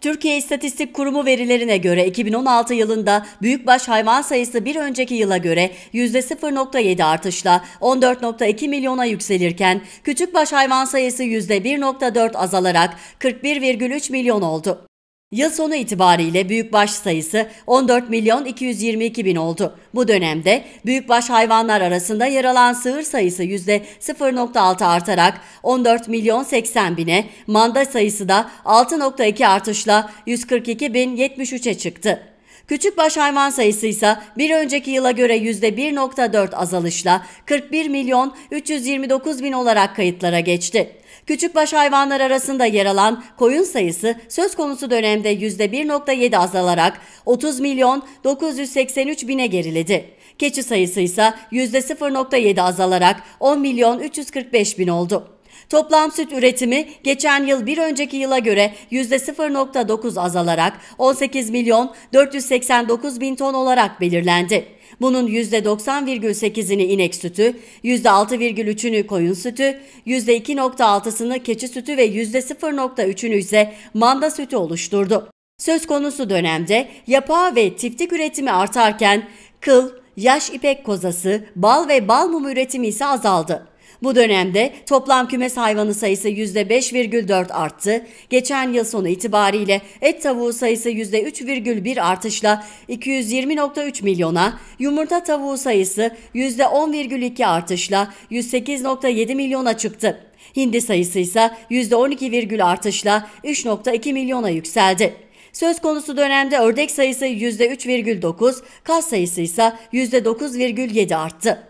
Türkiye İstatistik Kurumu verilerine göre 2016 yılında büyükbaş hayvan sayısı bir önceki yıla göre %0.7 artışla 14.2 milyona yükselirken küçükbaş hayvan sayısı %1.4 azalarak 41,3 milyon oldu. Yıl sonu itibariyle büyükbaş sayısı 14 milyon 222 bin oldu. Bu dönemde büyükbaş hayvanlar arasında yer alan sığır sayısı %0.6 artarak 14 milyon 80 bine, manda sayısı da 6.2 artışla 142 bin 73'e çıktı. Küçük baş hayvan sayısı ise bir önceki yıla göre %1.4 azalışla 41 milyon 329 bin olarak kayıtlara geçti. Küçük baş hayvanlar arasında yer alan koyun sayısı söz konusu dönemde %1.7 azalarak 30 milyon 983 bine geriledi. Keçi sayısı ise %0.7 azalarak 10 milyon 345 bin oldu. Toplam süt üretimi geçen yıl bir önceki yıla göre %0.9 azalarak 18 milyon 489 bin ton olarak belirlendi. Bunun %90,8'ini inek sütü, %6,3'ünü koyun sütü, %2.6'sını keçi sütü ve %0.3'ünü ise manda sütü oluşturdu. Söz konusu dönemde yapa ve tiftik üretimi artarken kıl, yaş ipek kozası, bal ve bal mum üretimi ise azaldı. Bu dönemde toplam kümes hayvanı sayısı %5,4 arttı. Geçen yıl sonu itibariyle et tavuğu sayısı %3,1 artışla 220.3 milyona, yumurta tavuğu sayısı %10,2 artışla 108.7 milyona çıktı. Hindi sayısı ise %12, virgül artışla 3.2 milyona yükseldi. Söz konusu dönemde ördek sayısı %3,9, kaz sayısı ise %9,7 arttı.